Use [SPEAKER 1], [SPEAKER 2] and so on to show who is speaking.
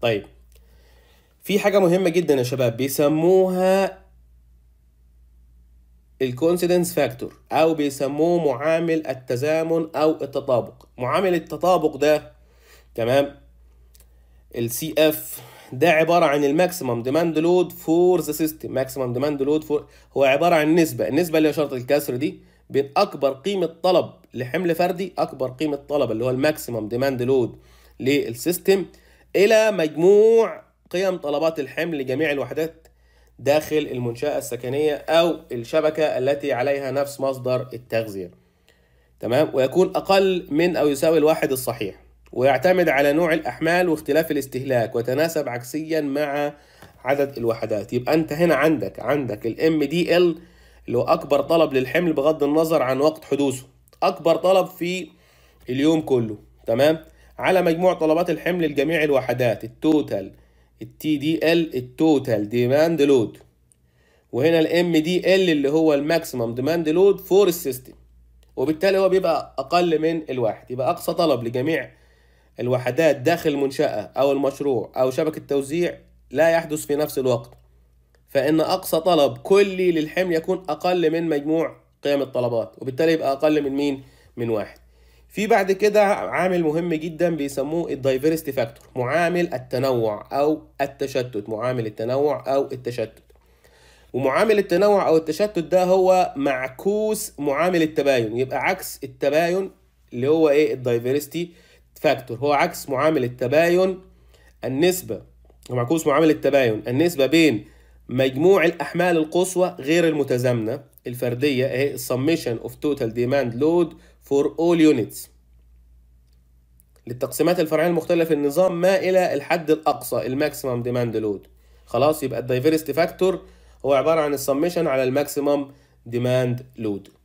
[SPEAKER 1] طيب في حاجة مهمة جدا يا شباب بيسموها الكونسيدنس فاكتور او بيسموه معامل التزامن او التطابق معامل التطابق ده تمام السي اف ده عباره عن الماكسيمم ديماند لود فور ذا سيستم ماكسيمم ديماند لود فور هو عباره عن نسبه النسبه اللي هي شرط الكسر دي بين اكبر قيمه طلب لحمل فردي اكبر قيمه طلب اللي هو الماكسيمم ديماند لود للسيستم إلى مجموع قيم طلبات الحمل لجميع الوحدات داخل المنشأة السكنية أو الشبكة التي عليها نفس مصدر التغذية تمام ويكون أقل من أو يساوي الواحد الصحيح ويعتمد على نوع الأحمال واختلاف الاستهلاك وتناسب عكسيا مع عدد الوحدات يبقى أنت هنا عندك عندك الام دي ال اللي هو أكبر طلب للحمل بغض النظر عن وقت حدوثه أكبر طلب في اليوم كله تمام على مجموع طلبات الحمل لجميع الوحدات التوتال التي دي ال التوتال ديماند لود وهنا الام دي ال اللي هو الماكسيمم ديماند لود فور السيستم وبالتالي هو بيبقى اقل من الواحد يبقى اقصى طلب لجميع الوحدات داخل المنشاه او المشروع او شبكه التوزيع لا يحدث في نفس الوقت فان اقصى طلب كلي للحمل يكون اقل من مجموع قيم الطلبات وبالتالي يبقى اقل من مين من واحد في بعد كده عامل مهم جدا بيسموه الدايفيرستي فاكتور معامل التنوع او التشتت معامل التنوع او التشتت ومعامل التنوع او التشتت ده هو معكوس معامل التباين يبقى عكس التباين اللي هو ايه الدايفيرستي فاكتور هو عكس معامل التباين النسبه معكوس معامل التباين النسبه بين مجموع الاحمال القصوى غير المتزامنه الفرديه اهي summation of total demand load for all units للتقسيمات الفرعيه المختلفه في النظام ما الى الحد الاقصى الماكسيمم ديماند لود خلاص يبقى الدايفيرستي فاكتور هو عباره عن السميشن على الماكسيمم ديماند لود